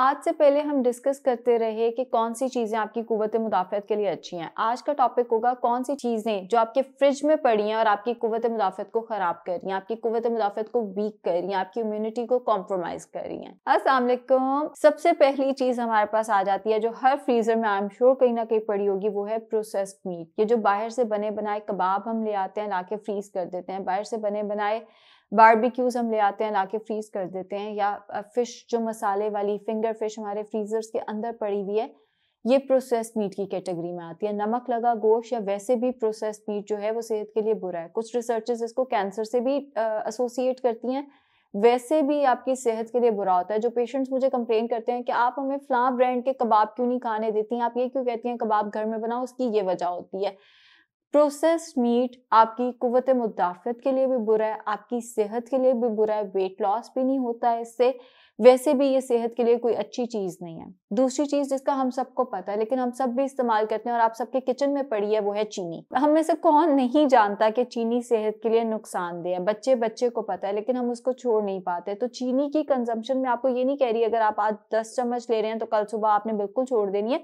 आज से पहले हम डिस्कस करते रहे कि कौन सी चीज़ें आपकी कुवत मुदाफ़त के लिए अच्छी हैं आज का टॉपिक होगा कौन सी चीज़ें जो आपके फ्रिज में पड़ी हैं और आपकी कुवत मुदाफ़त को ख़राब कर रही हैं आपकी कुवत मुदाफ़त को वीक कर रही हैं आपकी इम्यूनिटी को कॉम्प्रोमाइज़ कर रही हैं असल सबसे पहली चीज़ हमारे पास आ जाती है जो हर फ्रीज़र में आई एम श्योर कहीं ना कहीं पड़ी होगी वो है प्रोसेस्ड मीट ये जो बाहर से बने बनाए कबाब हम ले आते हैं ला फ्रीज़ कर देते हैं बाहर से बने बनाए बारबिक्यूज़ हम ले आते हैं ला के फ्रीज़ कर देते हैं या फ़िश जो मसाले वाली फिंगर फिश हमारे फ्रीज़र्स के अंदर पड़ी हुई है ये प्रोसेस मीट की कैटेगरी में आती है नमक लगा गोश्त या वैसे भी प्रोसेस मीट जो है वो सेहत के लिए बुरा है कुछ रिसर्च इसको कैंसर से भी एसोसिएट करती हैं वैसे भी आपकी सेहत के लिए बुरा होता है जो पेशेंट्स मुझे कंप्लेन करते हैं कि आप हमें फ्लां ब्रांड के कबाब क्यों नहीं खाने देती हैं आप ये क्यों कहती हैं कबाब घर में बनाओ उसकी ये वजह होती है प्रोसेस्ड मीट आपकी कुत मुदाफ़त के लिए भी बुरा है आपकी सेहत के लिए भी बुरा है वेट लॉस भी नहीं होता है इससे वैसे भी ये सेहत के लिए कोई अच्छी चीज़ नहीं है दूसरी चीज़ जिसका हम सबको पता है लेकिन हम सब भी इस्तेमाल करते हैं और आप सबके किचन में पड़ी है वो है चीनी हम में से कौन नहीं जानता कि चीनी सेहत के लिए नुकसानदेह है बच्चे बच्चे को पता है लेकिन हम उसको छोड़ नहीं पाते तो चीनी की कंजम्पशन में आपको ये नहीं कह रही अगर आप आज दस चम्मच ले रहे हैं तो कल सुबह आपने बिल्कुल छोड़ देनी है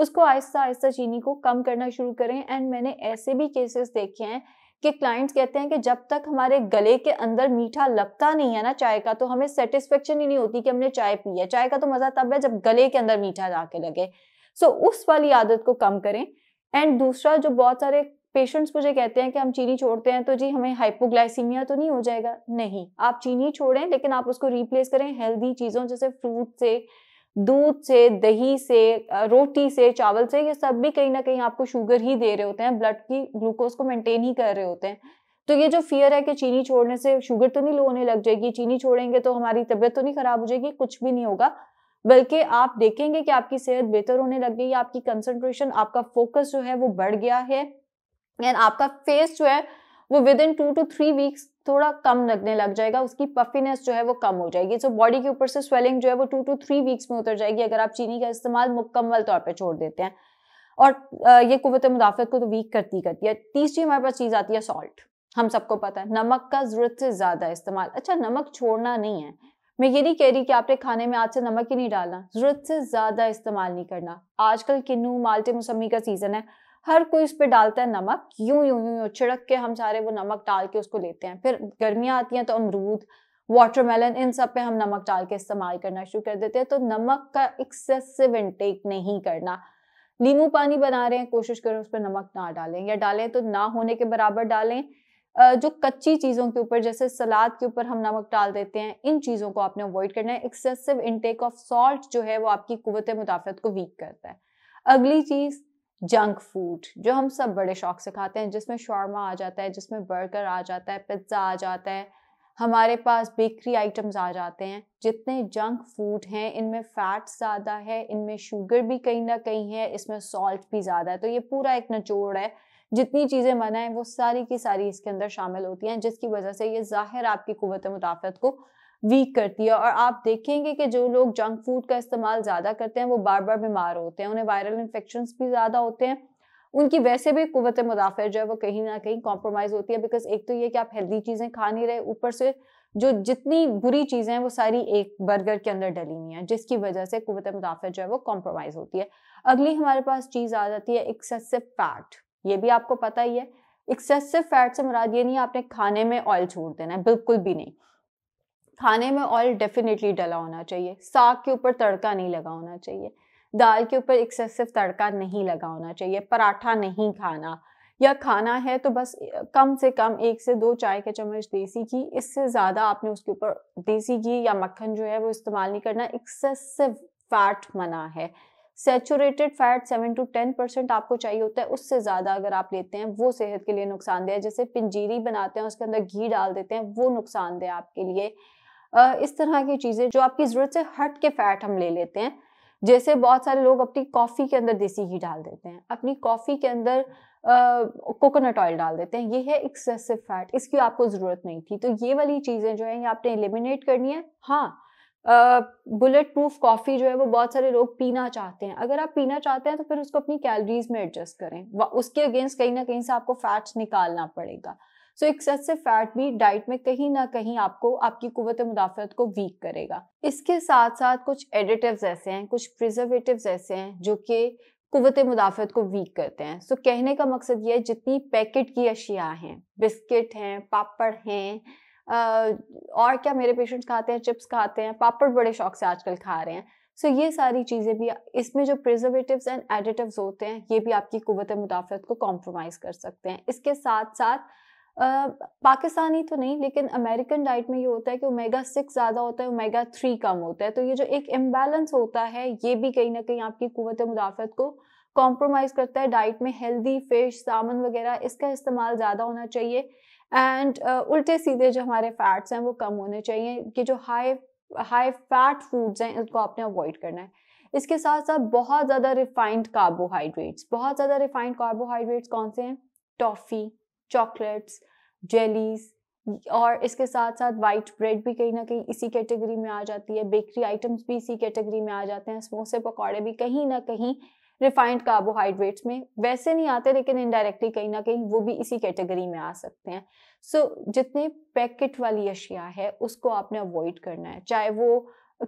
उसको आहिस्ता आहिस्ता चीनी को कम करना शुरू करें एंड मैंने ऐसे भी केसेस देखे हैं कि क्लाइंट्स कहते हैं कि जब तक हमारे गले के अंदर मीठा लगता नहीं है ना चाय का तो हमें सेटिस्फेक्शन ही नहीं होती कि हमने चाय पी है चाय का तो मज़ा तब है जब गले के अंदर मीठा जाके लगे सो so, उस वाली आदत को कम करें एंड दूसरा जो बहुत सारे पेशेंट्स मुझे कहते हैं कि हम चीनी छोड़ते हैं तो जी हमें हाइपोग्लाइसीमिया तो नहीं हो जाएगा नहीं आप चीनी छोड़ें लेकिन आप उसको रिप्लेस करें हेल्दी चीज़ों जैसे फ्रूट से दूध से दही से रोटी से चावल से ये सब भी कहीं ना कहीं आपको शुगर ही दे रहे होते हैं ब्लड की ग्लूकोज को मेंटेन ही कर रहे होते हैं तो ये जो फियर है कि चीनी छोड़ने से शुगर तो नहीं लो होने लग जाएगी चीनी छोड़ेंगे तो हमारी तबीयत तो नहीं खराब हो जाएगी कुछ भी नहीं होगा बल्कि आप देखेंगे कि आपकी सेहत बेहतर होने लग गई आपकी कंसंट्रेशन आपका फोकस जो है वो बढ़ गया है एंड आपका फेस जो है वो within two to three weeks थोड़ा कम लगने लग जाएगा उसकी पफीनेस जो है वो कम हो जाएगी सो बॉडी के ऊपर से स्वेलिंग जो है वो टू टू थ्री वीक्स में उतर जाएगी अगर आप चीनी का इस्तेमाल मुकम्मल तौर पर छोड़ देते हैं और ये कुत मुदाफ़त को तो वीक करती करती है तीसरी हमारे पास चीज़ आती है सॉल्ट हम सबको पता है नमक का ज़रूरत से ज़्यादा इस्तेमाल अच्छा नमक छोड़ना नहीं है मैं ये नहीं कह रही कि आपने खाने में आज से नमक ही नहीं डालना ज़रूरत से ज़्यादा इस्तेमाल नहीं करना आजकल किन्नू माल्टे मौसमी का सीज़न है हर कोई उस पर डालता है नमक यूं यूं यूं यूं छिड़क के हम सारे वो नमक डाल के उसको लेते हैं फिर गर्मियाँ आती हैं तो अमरूद वाटरमेलन इन सब पे हम नमक डाल के इस्तेमाल करना शुरू कर देते हैं तो नमक का एक्सेसिव इनटेक नहीं करना नींबू पानी बना रहे हैं कोशिश करें उस पर नमक ना डालें या डालें तो ना होने के बराबर डालें जो कच्ची चीज़ों के ऊपर जैसे सलाद के ऊपर हम नमक डाल देते हैं इन चीज़ों को आपने अवॉइड करना है एक्सेसिव इनटेक ऑफ सॉल्ट जो है वो आपकी कुत मुदाफ़त को वीक करता है अगली चीज़ जंक फूड जो हम सब बड़े शौक से खाते हैं जिसमें शॉर्मा आ जाता है जिसमें बर्गर आ जाता है पिज्ज़ा आ जाता है हमारे पास बेकरी आइटम्स आ जाते हैं जितने जंक फूड हैं इनमें फैट ज़्यादा है इनमें शुगर भी कहीं ना कहीं है इसमें सॉल्ट भी ज़्यादा है तो ये पूरा एक नचोड़ है जितनी चीज़ें मना है वो सारी की सारी इसके अंदर शामिल होती हैं जिसकी वजह से ये ज़ाहिर आपकी कुत मुदाफ़त को वीक करती है और आप देखेंगे कि जो लोग जंक फूड का इस्तेमाल ज़्यादा करते हैं वो बार बार बीमार होते हैं उन्हें वायरल इन्फेक्शन भी ज़्यादा होते हैं उनकी वैसे भी कुत मुदाफ़त जो है वो कहीं ना कहीं कॉम्प्रोमाइज़ होती है बिकॉज एक तो ये कि आप हेल्दी चीज़ें खा नहीं रहे ऊपर से जो जितनी बुरी चीज़ें हैं वो सारी एक बर्गर के अंदर डली हुई हैं जिसकी वजह से कुत मुदाफत जो है वो कॉम्प्रोमाइज़ होती है अगली हमारे पास चीज़ आ जाती है एक्सेसिव फैट ये भी आपको पता ही है एक्सेसिव फैट से मुराद ये नहीं है आपने खाने में ऑयल छोड़ देना है बिल्कुल भी नहीं खाने में ऑयल डेफिनेटली डला होना चाहिए साग के ऊपर तड़का नहीं लगा होना चाहिए दाल के ऊपर एक्सेसिव तड़का नहीं लगा होना चाहिए पराठा नहीं खाना या खाना है तो बस कम से कम एक से दो चाय के चम्मच देसी घी इससे ज़्यादा आपने उसके ऊपर देसी घी या मक्खन जो है वो इस्तेमाल नहीं करना एक्सेसिव फैट मना है saturated fat seven to ten percent आपको चाहिए होता है उससे ज़्यादा अगर आप लेते हैं वो सेहत के लिए नुकसानदेह है जैसे पिंजीरी बनाते हैं उसके अंदर घी डाल देते हैं वो नुकसानदेह आपके लिए इस तरह की चीज़ें जो आपकी ज़रूरत से हट के फैट हम ले लेते हैं जैसे बहुत सारे लोग अपनी कॉफ़ी के अंदर देसी घी डाल देते हैं अपनी कॉफ़ी के अंदर कोकोनट ऑयल डाल देते हैं ये है एक्सेसिव फैट इसकी आपको ज़रूरत नहीं थी तो ये वाली चीज़ें जो है ये आपने एलिमिनेट करनी है हाँ बुलेट प्रूफ कॉफ़ी जो है वो बहुत सारे लोग पीना चाहते हैं अगर आप पीना चाहते हैं तो फिर उसको अपनी कैलोरीज में एडजस्ट करें उसके अगेंस्ट कहीं ना कहीं से आपको फैट्स निकालना पड़ेगा सो so, एक्सेसिव फैट भी डाइट में कहीं ना कहीं आपको आपकी कुवत मुदाफ़त को वीक करेगा इसके साथ साथ कुछ एडिटिव्स ऐसे हैं कुछ प्रिजर्वेटिव्स ऐसे हैं जो कि कुवत मुदाफ़त को वीक करते हैं सो so, कहने का मकसद ये है जितनी पैकेट की अशिया हैं बिस्किट हैं पापड़ हैं और क्या मेरे पेशेंट्स खाते हैं चिप्स खाते हैं पापड़ बड़े शौक से आजकल खा रहे हैं सो so, ये सारी चीज़ें भी इसमें जो प्रिजर्वेटिव एंड एडिटिव होते हैं ये भी आपकी कुत मुदाफ़त को कॉम्प्रोमाइज़ कर सकते हैं इसके साथ साथ आ, पाकिस्तानी तो नहीं लेकिन अमेरिकन डाइट में ये होता है कि ओमेगा सिक्स ज़्यादा होता है ओमेगा थ्री कम होता है तो ये जो एक इम्बेलेंस होता है ये भी कहीं ना कहीं आपकी कुत मुदाफ़त को कॉम्प्रोमाइज़ करता है डाइट में हेल्दी फिश सामन वगैरह इसका इस्तेमाल ज़्यादा होना चाहिए एंड uh, उल्टे सीधे जो हमारे फैट्स हैं वो कम होने चाहिए कि जो हाई हाई फैट फूड्स हैं उनको आपने अवॉइड करना है इसके साथ साथ बहुत ज़्यादा रिफाइंड कार्बोहाइड्रेट्स बहुत ज़्यादा रिफाइंड कार्बोहाइड्रेट्स कौन से हैं टॉफ़ी चॉकलेट्स जेलीस और इसके साथ साथ वाइट ब्रेड भी कहीं ना कहीं इसी कैटेगरी में आ जाती है बेकरी आइटम्स भी इसी कैटेगरी में आ जाते हैं समोसे पकौड़े भी कहीं ना कहीं रिफाइंड कार्बोहाइड्रेट्स में वैसे नहीं आते लेकिन इनडायरेक्टली कहीं ना कहीं वो भी इसी कैटेगरी में आ सकते हैं सो so, जितने पैकेट वाली अशिया है उसको आपने अवॉइड करना है चाहे वो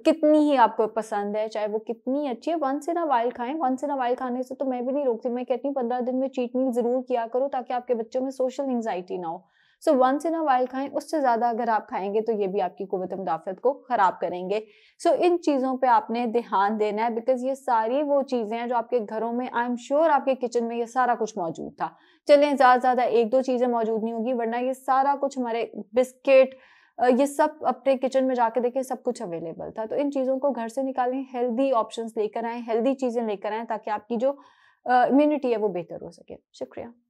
कितनी ही आपको पसंद है चाहे वो कितनी अच्छी है वन से ना वाइल खाएं वन से ना वाइल खाने से तो मैं भी नहीं रोकती मैं कहती हूँ पंद्रह दिन में चीट मील जरूर किया करो ताकि आपके बच्चों में सोशल एंगजाइटी ना हो so once in a while खाएं उससे ज़्यादा अगर आप खाएंगे तो ये भी आपकी कुत मुदाफ़त को ख़राब करेंगे सो so, इन चीज़ों पर आपने ध्यान देना है बिकॉज ये सारी वो चीज़ें हैं जो आपके घरों में आई एम श्योर आपके किचन में ये सारा कुछ मौजूद था चलें ज़्यादा से ज़्यादा एक दो चीज़ें मौजूद नहीं होगी वरना ये सारा कुछ हमारे बिस्किट ये सब अपने किचन में जाके देखें सब कुछ अवेलेबल था तो इन चीज़ों को घर से निकालें हेल्दी ऑप्शंस लेकर आए हेल्दी चीज़ें लेकर आए ताकि आपकी जो इम्यूनिटी है वो बेहतर हो सके शुक्रिया